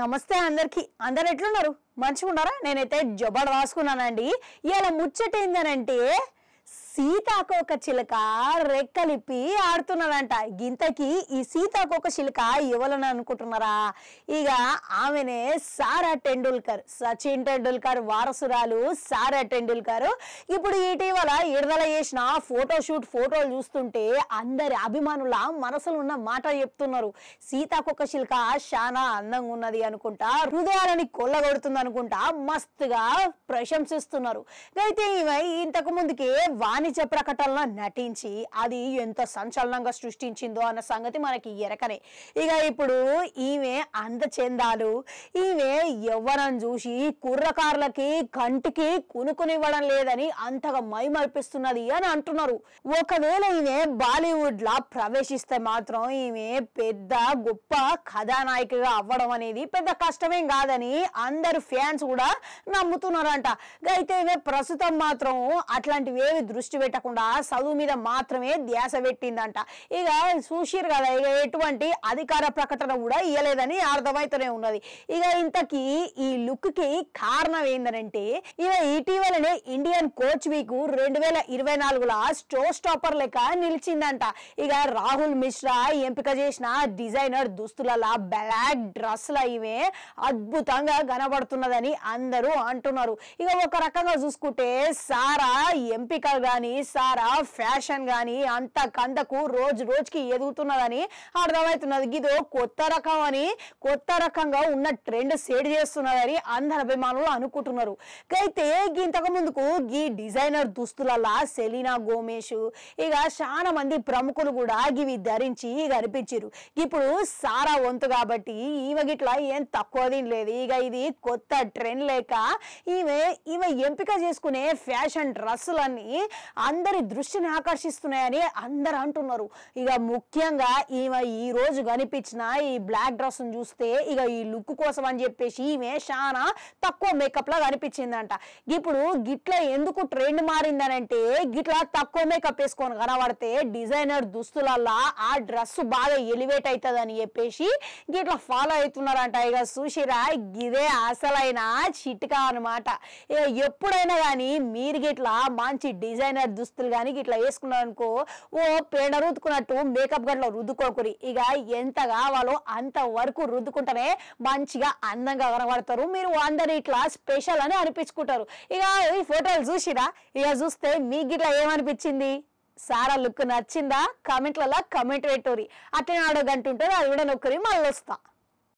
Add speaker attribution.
Speaker 1: నమస్తే అందరికి అందరు ఎట్లున్నారు మంచిగా ఉన్నారా నేనైతే జొబాడు రాసుకున్నానండి ఇలా ముచ్చట సీతాకోక చిలక రెక్కలిప్పి ఆడుతున్నదంట గింతకి ఈ సీతాకోక చిలుక ఇవ్వాలని అనుకుంటున్నారా ఇక ఆమెనే సారా టెండూల్కర్ సచిన్ టెండూల్కర్ వారసురాలు సారా టెండూల్కర్ ఇప్పుడు ఇటీవల విడుదల చేసిన ఫోటోషూట్ ఫోటోలు చూస్తుంటే అందరి అభిమానుల మనసులు ఉన్న మాట చెప్తున్నారు సీతాకోక చిలుక చాలా అందంగా ఉన్నది అనుకుంటా హృదయాలని కొల్లగొడుతుంది అనుకుంటా మస్తుగా ప్రశంసిస్తున్నారు అయితే ఇవై ఇంతకు ముందుకే వాన వాణిజ్య ప్రకటనలో నటించి అది ఎంత సంచలనంగా సృష్టించిందో అన్న సంగతి మనకి ఎరకనే ఇక ఇప్పుడు ఈమె అందచెందాలు ఈమె ఎవ్వరని చూసి కుర్రకారులకి కంటికి కొనుక్కునివ్వడం లేదని అంతగా మైమర్పిస్తున్నది అని అంటున్నారు ఒకవేళ ఈమె బాలీవుడ్ లా ప్రవేశిస్తే మాత్రం ఈమె పెద్ద గొప్ప కథానాయికగా అవ్వడం అనేది పెద్ద కష్టమేం కాదని అందరు ఫ్యాన్స్ కూడా నమ్ముతున్నారంట అయితే ఈమె ప్రస్తుతం మాత్రం అట్లాంటివి ఏవి దృష్టి దృష్టి పెట్టకుండా చదువు మీద మాత్రమే ధ్యాస పెట్టిందంట ఇక చూసిరు కదా ఇక ఎటువంటి అధికార ప్రకటన కూడా ఇవ్వలేదని అర్థమవుతూనే ఉన్నది ఇక ఇంతకీ ఈ లుక్కి కారణం ఏందనంటే ఇక ఇటీవలనే ఇండియన్ కోచ్ వీక్ రెండు వేల ఇరవై నాలుగులో స్టో స్టాపర్ లెక్క నిలిచిందంట ఇక రాహుల్ మిశ్రా ఎంపిక చేసిన డిజైనర్ దుస్తుల బ్లాక్ డ్రెస్ల ఇవే అద్భుతంగా కనబడుతున్నదని అందరూ అంటున్నారు ఇక ఒక రకంగా చూసుకుంటే సారా ఎంపికగా కానీ సారా ఫ్యాషన్ కానీ అంత కందకు రోజు రోజుకి ఎదుగుతున్నదని అర్థమవుతున్నది ఇదో కొత్త రకం అని కొత్త రకంగా ఉన్న ట్రెండ్ సేడ్ చేస్తున్నదని అందరి అభిమానులు అనుకుంటున్నారు అయితే ఇంతకు ముందుకు ఈ డిజైనర్ దుస్తులలా సెలీనా గోమేష్ ఇక చాలా మంది ప్రముఖులు కూడా ఇవి ధరించి కనిపించారు ఇప్పుడు సారా వంతు కాబట్టి ఈమె గిట్లా ఏం తక్కువ లేదు ఇక ఇది కొత్త ట్రెండ్ లేక ఈమె ఈమె ఎంపిక చేసుకునే ఫ్యాషన్ డ్రెస్సులన్నీ అందరి దృష్టిని ఆకర్షిస్తున్నాయని అందరు అంటున్నారు ఇక ముఖ్యంగా ఈమె ఈ రోజు కనిపించిన ఈ బ్లాక్ డ్రెస్ను చూస్తే ఇక ఈ లుక్ కోసం అని చెప్పేసి ఈమె చాలా తక్కువ మేకప్లా కనిపించిందంట ఇప్పుడు గిట్ల ఎందుకు ట్రెండ్ మారిందనంటే గిట్లా తక్కువ మేకప్ వేసుకొని కనబడితే డిజైనర్ దుస్తులల్లా ఆ డ్రెస్ బాగా ఎలివేట్ అవుతుంది అని చెప్పేసి గిట్ల ఫాలో అవుతున్నారంట ఇక సుశీరా ఇదే అసలైన చిట్కా అనమాట ఎప్పుడైనా కానీ మీరు గిట్లా మంచి డిజైనర్ కాకినాడ దుస్తులు కానీ ఇట్లా వేసుకున్నావు అనుకో ఓ పేడ రుద్దుకున్నట్టు మేకప్ గట్లో రుద్దుకోకూరి ఇక ఎంత కావాలో అంత వరకు రుద్దుకుంటేనే మంచిగా అందంగా కనబడతారు మీరు అందరు ఇట్లా స్పెషల్ అని అనిపించుకుంటారు ఇక ఈ ఫోటోలు చూసిరా ఇక చూస్తే మీకు ఇట్లా ఏమనిపించింది సారా లుక్ నచ్చిందా కామెంట్లలో కామెంట్ పెట్టుకోరి అట్టే అడగంటుంటారు అది కూడా నొక్కరి మళ్ళీ వస్తాను